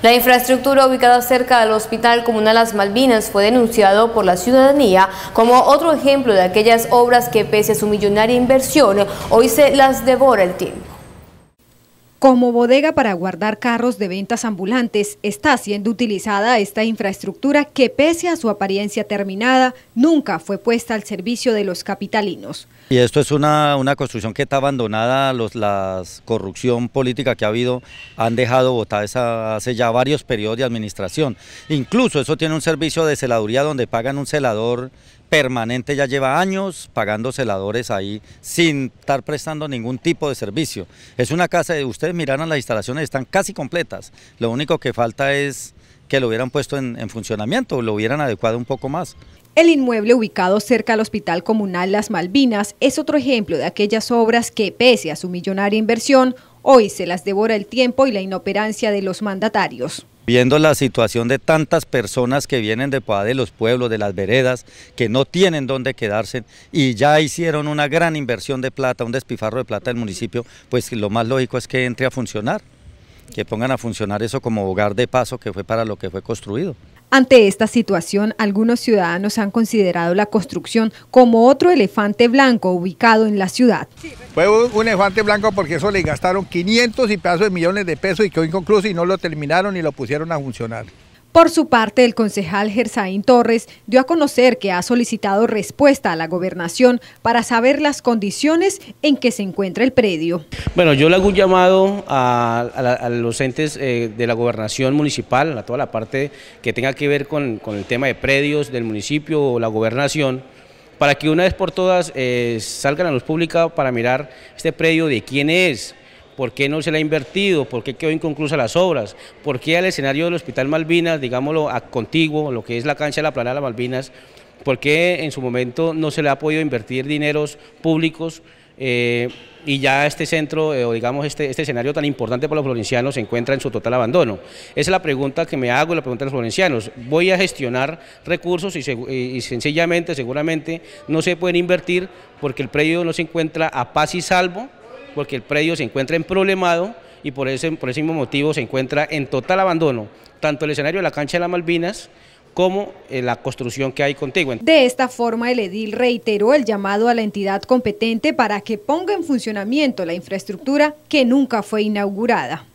La infraestructura ubicada cerca del Hospital Comunal Las Malvinas fue denunciado por la ciudadanía como otro ejemplo de aquellas obras que pese a su millonaria inversión, hoy se las devora el tiempo. Como bodega para guardar carros de ventas ambulantes, está siendo utilizada esta infraestructura que pese a su apariencia terminada, nunca fue puesta al servicio de los capitalinos. Y esto es una, construcción que está abandonada, los, la corrupción política que ha habido han dejado botada esa, hace ya varios periodos de administración. Incluso eso tiene un servicio de celaduría donde pagan un celador permanente, ya lleva años pagando celadores ahí sin estar prestando ningún tipo de servicio. Es una casa de ustedes mirarán las instalaciones, están casi completas. Lo único que falta es que lo hubieran puesto en, en funcionamiento, lo hubieran adecuado un poco más. El inmueble ubicado cerca al Hospital Comunal Las Malvinas es otro ejemplo de aquellas obras que, pese a su millonaria inversión, Hoy se las devora el tiempo y la inoperancia de los mandatarios. Viendo la situación de tantas personas que vienen de los pueblos, de las veredas, que no tienen dónde quedarse y ya hicieron una gran inversión de plata, un despifarro de plata del municipio, pues lo más lógico es que entre a funcionar, que pongan a funcionar eso como hogar de paso que fue para lo que fue construido. Ante esta situación, algunos ciudadanos han considerado la construcción como otro elefante blanco ubicado en la ciudad. Fue un elefante blanco porque eso le gastaron 500 y pedazos de millones de pesos y quedó inconcluso y no lo terminaron y lo pusieron a funcionar. Por su parte, el concejal Gersaín Torres dio a conocer que ha solicitado respuesta a la gobernación para saber las condiciones en que se encuentra el predio. Bueno, yo le hago un llamado a, los entes eh, de la gobernación municipal, a toda la parte que tenga que ver con, el tema de predios del municipio o la gobernación, para que una vez por todas eh, salgan a luz pública para mirar este predio de quién es, por qué no se le ha invertido, por qué quedó inconclusa las obras, por qué al escenario del Hospital Malvinas, digámoslo, a contiguo, lo que es la cancha de la Plana de Malvinas, por qué en su momento no se le ha podido invertir dineros públicos. Eh, y ya este centro, eh, o digamos este, este, escenario tan importante para los florencianos se encuentra en su total abandono. Esa es la pregunta que me hago, la pregunta de los florencianos. Voy a gestionar recursos y, y sencillamente, seguramente, no se pueden invertir porque el predio no se encuentra a paz y salvo porque el predio se encuentra en problemado y por ese, mismo motivo se encuentra en total abandono, tanto el escenario de la cancha de las Malvinas como eh, la construcción que hay contigo. De esta forma, el edil reiteró el llamado a la entidad competente para que ponga en funcionamiento la infraestructura que nunca fue inaugurada.